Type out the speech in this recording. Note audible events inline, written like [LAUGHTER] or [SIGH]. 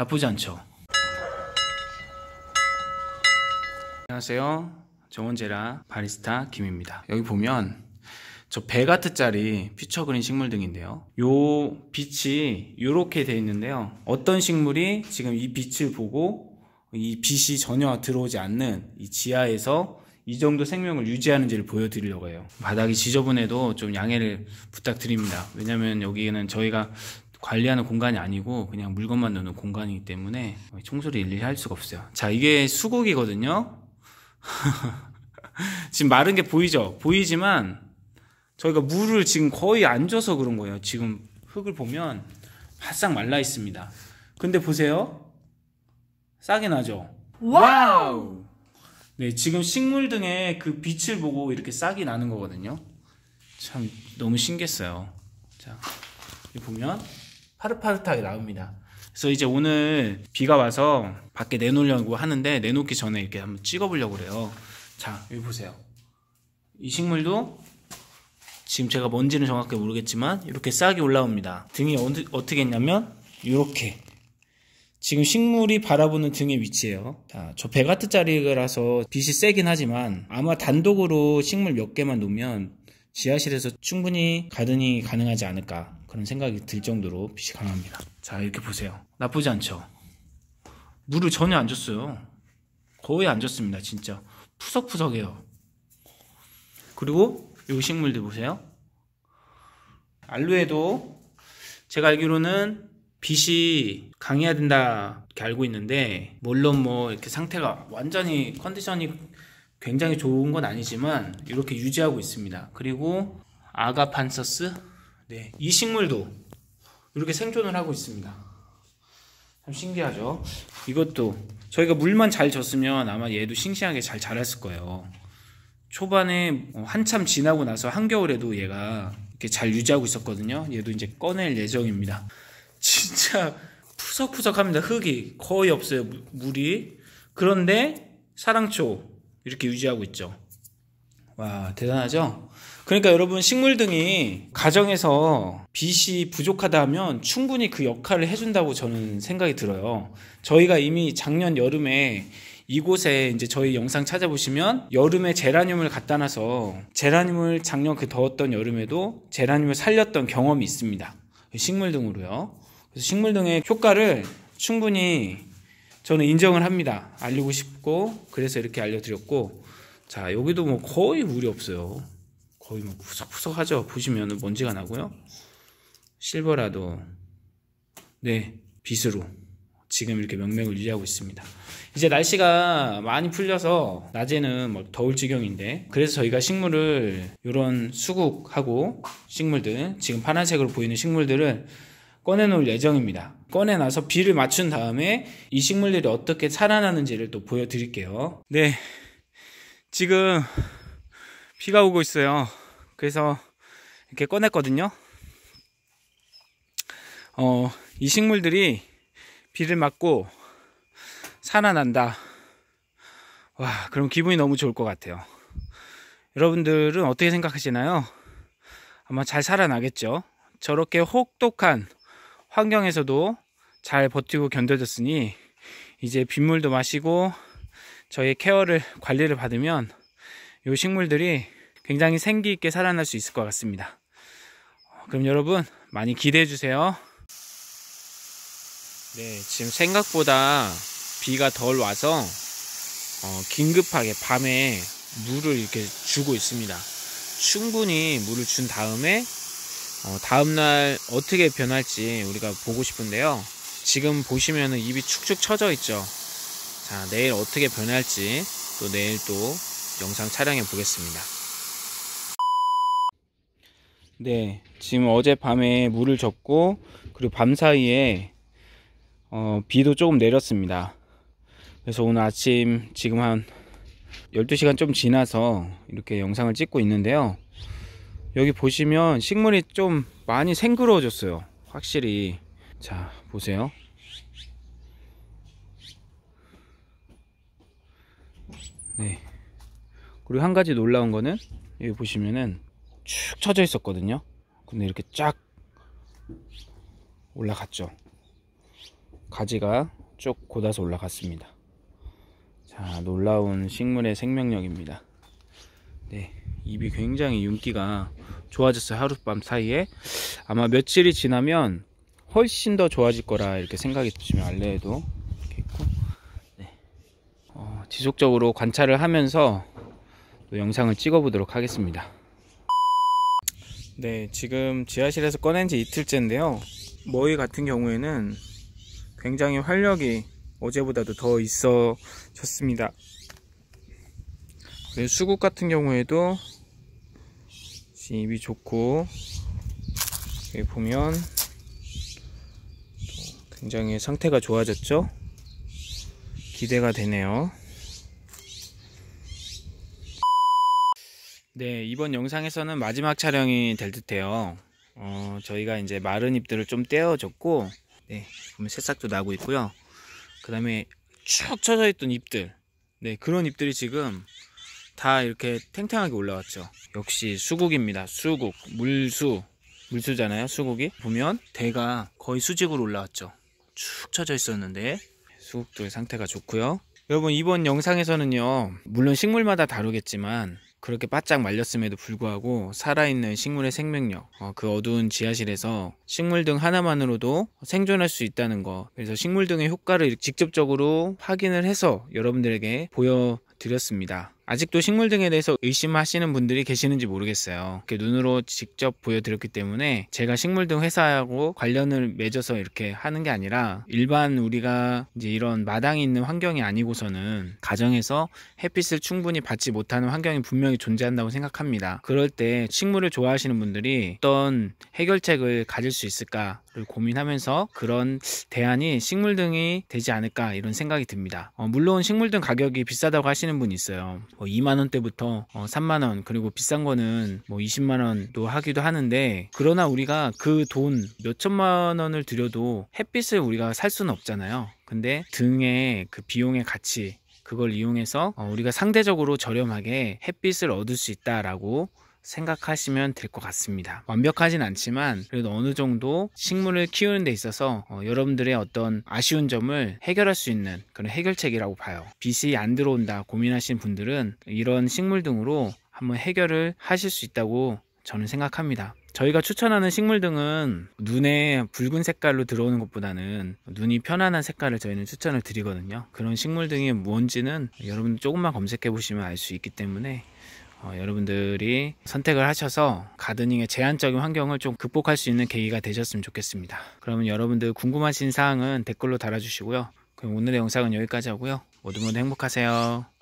나쁘지 않죠. 안녕하세요. 정원재라 바리스타 김입니다. 여기 보면 저 베가트짜리 퓨처그린 식물 등인데요. 요 빛이 이렇게 돼 있는데요. 어떤 식물이 지금 이 빛을 보고 이 빛이 전혀 들어오지 않는 이 지하에서 이 정도 생명을 유지하는지를 보여드리려고 해요. 바닥이 지저분해도 좀 양해를 부탁드립니다. 왜냐면 여기는 저희가 관리하는 공간이 아니고 그냥 물건만 넣는 공간이기 때문에 청소를 일일이 할 수가 없어요. 자, 이게 수국이거든요. [LAUGHS] 지금 마른 게 보이죠? 보이지만 저희가 물을 지금 거의 안 줘서 그런 거예요. 지금 흙을 보면 바싹 말라 있습니다. 근데 보세요. 싹이 나죠? 와우! 네, 지금 식물 등의 그 빛을 보고 이렇게 싹이 나는 거거든요. 참 너무 신기했어요. 자, 이 보면 파릇파릇하게 나옵니다. 그래서 이제 오늘 비가 와서 밖에 내놓으려고 하는데 내놓기 전에 이렇게 한번 찍어보려고 그래요. 자, 여기 보세요. 이 식물도 지금 제가 뭔지는 정확히 모르겠지만 이렇게 싹이 올라옵니다. 등이 어, 떻게 했냐면 이렇게 지금 식물이 바라보는 등의 위치예요. 자, 저 백아트짜리라서 빛이 세긴 하지만 아마 단독으로 식물 몇 개만 놓으면 지하실에서 충분히 가든이 가능하지 않을까 그런 생각이 들 정도로 빛이 강합니다. 자 이렇게 보세요. 나쁘지 않죠? 물을 전혀 안 줬어요. 거의 안 줬습니다. 진짜 푸석푸석해요. 그리고 이 식물들 보세요. 알루에도 제가 알기로는 빛이 강해야 된다 이렇게 알고 있는데 물론 뭐 이렇게 상태가 완전히 컨디션이 굉장히 좋은 건 아니지만 이렇게 유지하고 있습니다. 그리고 아가판서스 네, 이 식물도 이렇게 생존을 하고 있습니다. 참 신기하죠? 이것도 저희가 물만 잘 줬으면 아마 얘도 싱싱하게 잘 자랐을 거예요. 초반에 어, 한참 지나고 나서 한겨울에도 얘가 이렇게 잘 유지하고 있었거든요. 얘도 이제 꺼낼 예정입니다. [LAUGHS] 진짜 푸석푸석합니다. 흙이 거의 없어요. 물이. 그런데 사랑초 이렇게 유지하고 있죠. 와, 대단하죠? 그러니까 여러분 식물 등이 가정에서 빛이 부족하다 면 충분히 그 역할을 해준다고 저는 생각이 들어요. 저희가 이미 작년 여름에 이곳에 이제 저희 영상 찾아보시면 여름에 제라늄을 갖다 놔서 제라늄을 작년 그 더웠던 여름에도 제라늄을 살렸던 경험이 있습니다. 식물 등으로요. 그래서 식물 등의 효과를 충분히 저는 인정을 합니다. 알리고 싶고 그래서 이렇게 알려드렸고 자 여기도 뭐 거의 물이 없어요 거의 뭐 푸석푸석하죠 보시면 먼지가 나고요 실버라도 네 빛으로 지금 이렇게 명맥을 유지하고 있습니다 이제 날씨가 많이 풀려서 낮에는 뭐 더울 지경인데 그래서 저희가 식물을 이런 수국하고 식물들 지금 파란색으로 보이는 식물들을 꺼내놓을 예정입니다 꺼내놔서 비를 맞춘 다음에 이 식물들이 어떻게 살아나는지를 또 보여드릴게요 네 지금 비가 오고 있어요. 그래서 이렇게 꺼냈거든요. 어, 이 식물들이 비를 맞고 살아난다. 와, 그럼 기분이 너무 좋을 것 같아요. 여러분들은 어떻게 생각하시나요? 아마 잘 살아나겠죠. 저렇게 혹독한 환경에서도 잘 버티고 견뎌졌으니 이제 빗물도 마시고 저희 케어를 관리를 받으면 이 식물들이 굉장히 생기 있게 살아날 수 있을 것 같습니다. 그럼 여러분 많이 기대해 주세요. 네, 지금 생각보다 비가 덜 와서 어, 긴급하게 밤에 물을 이렇게 주고 있습니다. 충분히 물을 준 다음에 어, 다음날 어떻게 변할지 우리가 보고 싶은데요. 지금 보시면은 입이 축축 처져 있죠. 자, 내일 어떻게 변할지 또 내일 또 영상 촬영해 보겠습니다. 네, 지금 어젯밤에 물을 줬고 그리고 밤 사이에 어, 비도 조금 내렸습니다. 그래서 오늘 아침 지금 한 12시간 좀 지나서 이렇게 영상을 찍고 있는데요. 여기 보시면 식물이 좀 많이 생그러워졌어요. 확실히. 자, 보세요. 네. 그리고 한 가지 놀라운 거는 여기 보시면은 축 처져 있었거든요. 근데 이렇게 쫙 올라갔죠. 가지가 쭉 곧아서 올라갔습니다. 자, 놀라운 식물의 생명력입니다. 네, 잎이 굉장히 윤기가 좋아졌어요. 하룻밤 사이에 아마 며칠이 지나면 훨씬 더 좋아질 거라 이렇게 생각이 드시면 알레에도 이렇게 있고 지속적으로 관찰을 하면서 영상을 찍어 보도록 하겠습니다 네 지금 지하실에서 꺼낸 지 이틀째인데요 머위 같은 경우에는 굉장히 활력이 어제보다도 더 있어졌습니다 수국 같은 경우에도 입이 좋고 여기 보면 굉장히 상태가 좋아졌죠 기대가 되네요 네 이번 영상에서는 마지막 촬영이 될 듯해요 어, 저희가 이제 마른 잎들을 좀 떼어줬고 네 보면 새싹도 나고 있고요 그 다음에 축 쳐져 있던 잎들 네 그런 잎들이 지금 다 이렇게 탱탱하게 올라왔죠 역시 수국입니다 수국 물수 물수잖아요 수국이 보면 대가 거의 수직으로 올라왔죠 축 쳐져 있었는데 수국도 상태가 좋고요 여러분 이번 영상에서는요 물론 식물마다 다르겠지만 그렇게 바짝 말렸음에도 불구하고 살아있는 식물의 생명력 어, 그 어두운 지하실에서 식물 등 하나만으로도 생존할 수 있다는 거 그래서 식물 등의 효과를 직접적으로 확인을 해서 여러분들에게 보여드렸습니다 아직도 식물 등에 대해서 의심하시는 분들이 계시는지 모르겠어요. 이렇게 눈으로 직접 보여드렸기 때문에 제가 식물 등 회사하고 관련을 맺어서 이렇게 하는 게 아니라 일반 우리가 이제 이런 마당이 있는 환경이 아니고서는 가정에서 햇빛을 충분히 받지 못하는 환경이 분명히 존재한다고 생각합니다. 그럴 때 식물을 좋아하시는 분들이 어떤 해결책을 가질 수 있을까를 고민하면서 그런 대안이 식물 등이 되지 않을까 이런 생각이 듭니다. 어, 물론 식물 등 가격이 비싸다고 하시는 분이 있어요. 뭐 2만 원대부터 어 3만 원 그리고 비싼 거는 뭐 20만 원도 하기도 하는데 그러나 우리가 그 돈 몇천만 원을 들여도 햇빛을 우리가 살 수는 없잖아요. 근데 등의 그 비용의 가치 그걸 이용해서 어 우리가 상대적으로 저렴하게 햇빛을 얻을 수 있다라고 생각하시면 될 것 같습니다 완벽하진 않지만 그래도 어느 정도 식물을 키우는 데 있어서 어, 여러분들의 어떤 아쉬운 점을 해결할 수 있는 그런 해결책이라고 봐요 빛이 안 들어온다 고민하신 분들은 이런 식물 등으로 한번 해결을 하실 수 있다고 저는 생각합니다 저희가 추천하는 식물 등은 눈에 붉은 색깔로 들어오는 것보다는 눈이 편안한 색깔을 저희는 추천을 드리거든요 그런 식물 등이 뭔지는 여러분 조금만 검색해 보시면 알 수 있기 때문에 어, 여러분들이 선택을 하셔서 가드닝의 제한적인 환경을 좀 극복할 수 있는 계기가 되셨으면 좋겠습니다. 그러면 여러분들 궁금하신 사항은 댓글로 달아주시고요. 그럼 오늘의 영상은 여기까지 하고요. 모두 모두 행복하세요.